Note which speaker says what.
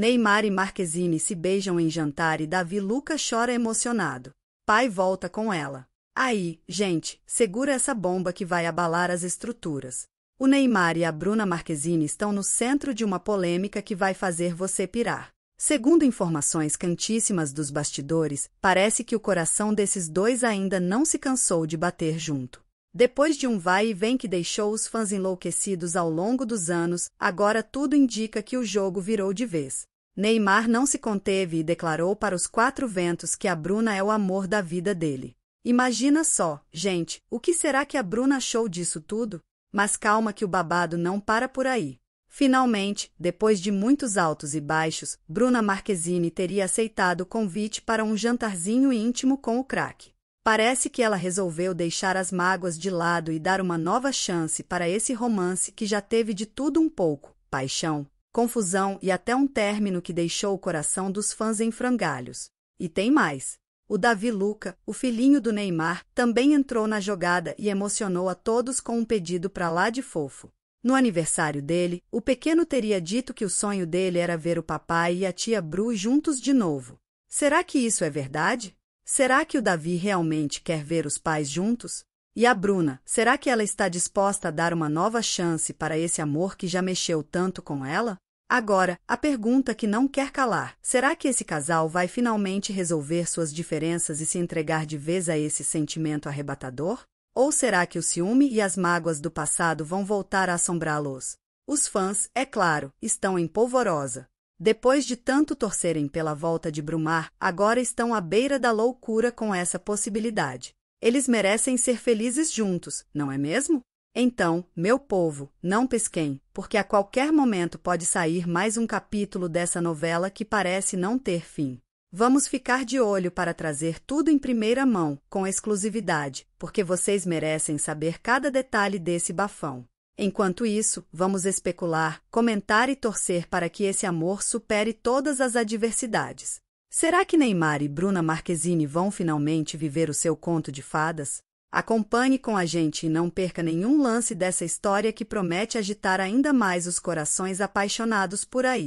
Speaker 1: Neymar e Marquezine se beijam em jantar e Davi Luca chora emocionado. Pai volta com ela. Aí, gente, segura essa bomba que vai abalar as estruturas. O Neymar e a Bruna Marquezine estão no centro de uma polêmica que vai fazer você pirar. Segundo informações cantíssimas dos bastidores, parece que o coração desses dois ainda não se cansou de bater junto. Depois de um vai e vem que deixou os fãs enlouquecidos ao longo dos anos, agora tudo indica que o jogo virou de vez. Neymar não se conteve e declarou para os quatro ventos que a Bruna é o amor da vida dele. Imagina só, gente, o que será que a Bruna achou disso tudo? Mas calma que o babado não para por aí. Finalmente, depois de muitos altos e baixos, Bruna Marquezine teria aceitado o convite para um jantarzinho íntimo com o craque. Parece que ela resolveu deixar as mágoas de lado e dar uma nova chance para esse romance que já teve de tudo um pouco: paixão, confusão e até um término que deixou o coração dos fãs em frangalhos. E tem mais. O Davi Luca, o filhinho do Neymar, também entrou na jogada e emocionou a todos com um pedido para lá de fofo. No aniversário dele, o pequeno teria dito que o sonho dele era ver o papai e a tia Bru juntos de novo. Será que isso é verdade? Será que o Davi realmente quer ver os pais juntos? E a Bruna, será que ela está disposta a dar uma nova chance para esse amor que já mexeu tanto com ela? Agora, a pergunta que não quer calar: será que esse casal vai finalmente resolver suas diferenças e se entregar de vez a esse sentimento arrebatador? Ou será que o ciúme e as mágoas do passado vão voltar a assombrá-los? Os fãs, é claro, estão em polvorosa depois de tanto torcerem pela volta de Brumar, agora estão à beira da loucura com essa possibilidade. Eles merecem ser felizes juntos, não é mesmo? Então, meu povo, não pesquem, porque a qualquer momento pode sair mais um capítulo dessa novela que parece não ter fim. Vamos ficar de olho para trazer tudo em primeira mão, com exclusividade, porque vocês merecem saber cada detalhe desse bafão. Enquanto isso, vamos especular, comentar e torcer para que esse amor supere todas as adversidades. Será que Neymar e Bruna Marquezine vão finalmente viver o seu conto de fadas? Acompanhe com a gente e não perca nenhum lance dessa história que promete agitar ainda mais os corações apaixonados por aí.